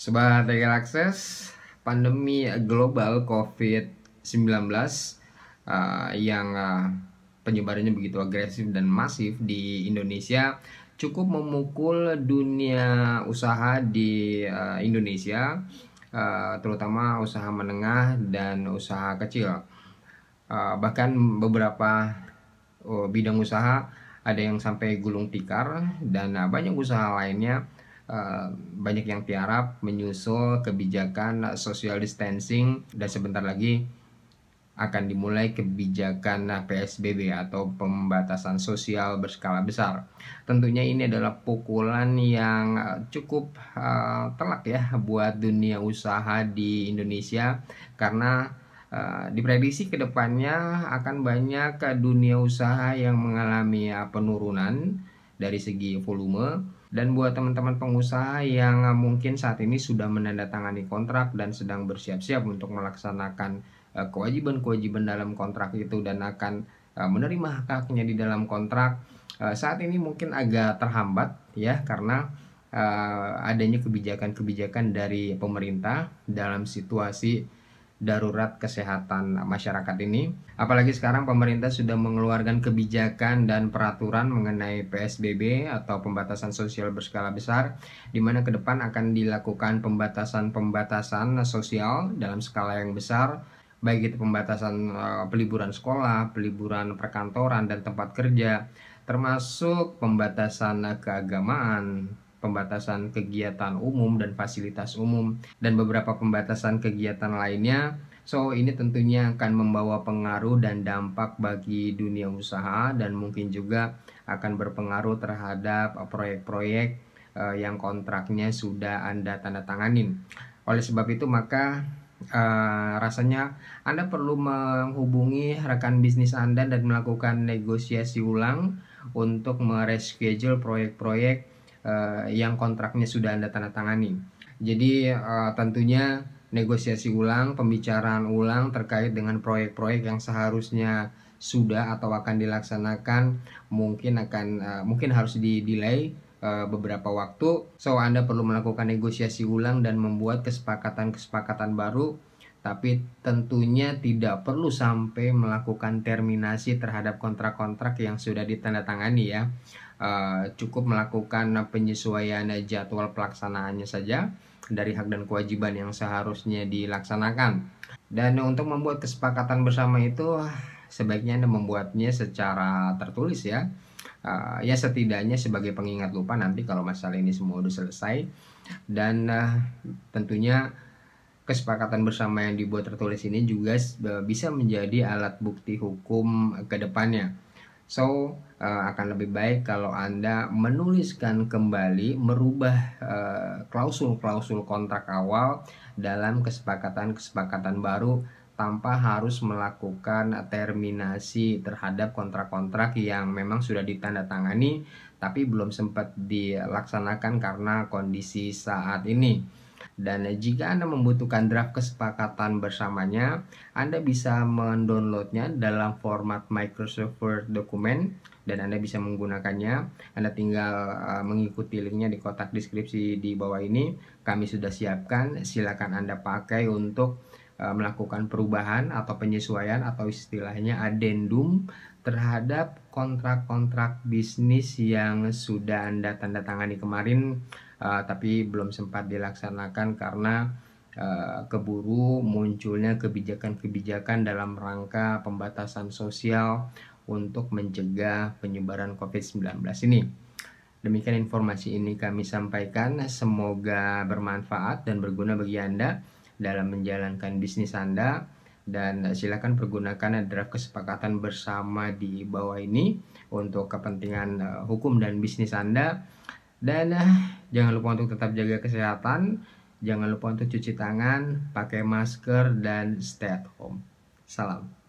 Sebagai akses akses pandemi global COVID-19 uh, yang uh, penyebarannya begitu agresif dan masif di Indonesia cukup memukul dunia usaha di uh, Indonesia, uh, terutama usaha menengah dan usaha kecil. Uh, bahkan beberapa uh, bidang usaha ada yang sampai gulung tikar dan uh, banyak usaha lainnya Eh, banyak yang tiarap menyusul kebijakan social distancing dan sebentar lagi akan dimulai kebijakan PSBB atau pembatasan sosial berskala besar. Tentunya ini adalah pukulan yang eh, cukup uh, telak ya buat dunia usaha di Indonesia karena Uh, diprediksi kedepannya akan banyak dunia usaha yang mengalami penurunan dari segi volume dan buat teman-teman pengusaha yang mungkin saat ini sudah menandatangani kontrak dan sedang bersiap-siap untuk melaksanakan eh, kewajiban-kewajiban dalam kontrak itu dan akan eh, menerima hak-haknya di dalam kontrak, eh, saat ini mungkin agak terhambat ya karena adanya kebijakan-kebijakan dari pemerintah dalam situasi darurat kesehatan masyarakat ini. Apalagi sekarang pemerintah sudah mengeluarkan kebijakan dan peraturan mengenai PSBB atau pembatasan sosial berskala besar di mana ke depan akan dilakukan pembatasan-pembatasan sosial dalam skala yang besar baik itu pembatasan uh, peliburan sekolah, peliburan perkantoran dan tempat kerja termasuk pembatasan keagamaan, pembatasan kegiatan umum dan fasilitas umum, dan beberapa pembatasan kegiatan lainnya. So, ini tentunya akan membawa pengaruh dan dampak bagi dunia usaha, dan mungkin juga akan berpengaruh terhadap eh, proyek-proyek uh, yang kontraknya sudah Anda tanda tanganin. Oleh sebab itu, maka uh, rasanya Anda perlu menghubungi rekan bisnis Anda dan melakukan negosiasi ulang untuk mereschedule proyek-proyek uh, yang kontraknya sudah Anda tanda tangani. Jadi uh, tentunya negosiasi ulang, pembicaraan ulang terkait dengan proyek-proyek yang seharusnya sudah atau akan dilaksanakan mungkin akan uh, mungkin harus di delay beberapa waktu. So Anda perlu melakukan negosiasi ulang dan membuat kesepakatan-kesepakatan baru tapi tentunya tidak perlu sampai melakukan terminasi terhadap kontrak-kontrak yang sudah ditandatangani ya. Eh, cukup melakukan penyesuaian jadwal pelaksanaannya saja dari hak dan kewajiban yang seharusnya dilaksanakan. Dan untuk membuat kesepakatan bersama itu sebaiknya Anda membuatnya secara tertulis ya. Uh, ya setidaknya sebagai pengingat lupa nanti kalau masalah ini semua sudah selesai dan uh, tentunya kesepakatan bersama yang dibuat tertulis ini juga bisa menjadi alat bukti hukum ke depannya. So uh, akan lebih baik kalau Anda menuliskan kembali merubah klausul eh, klausul-klausul kontrak awal dalam kesepakatan-kesepakatan baru tanpa harus melakukan terminasi terhadap kontrak-kontrak yang memang sudah ditandatangani tapi belum sempat dilaksanakan karena kondisi saat ini. Dan jika Anda membutuhkan draft kesepakatan bersamanya, Anda bisa mendownloadnya dalam format Microsoft Word document dan Anda bisa menggunakannya. Anda tinggal eh, mengikuti linknya di kotak deskripsi di bawah ini. Kami sudah siapkan, silakan Anda pakai untuk eh, melakukan perubahan atau penyesuaian atau istilahnya addendum terhadap kontrak-kontrak bisnis yang sudah Anda tanda tangani kemarin Eh, tapi belum sempat dilaksanakan karena uh, keburu munculnya kebijakan-kebijakan dalam rangka pembatasan sosial untuk mencegah penyebaran COVID-19 ini. Demikian informasi ini kami sampaikan, semoga bermanfaat dan berguna bagi Anda dalam menjalankan bisnis Anda dan silakan pergunakan draft kesepakatan bersama di bawah ini untuk kepentingan eh, hukum dan bisnis Anda dan Jangan lupa untuk tetap jaga kesehatan, jangan lupa untuk cuci tangan, pakai masker, dan stay at home. Salam.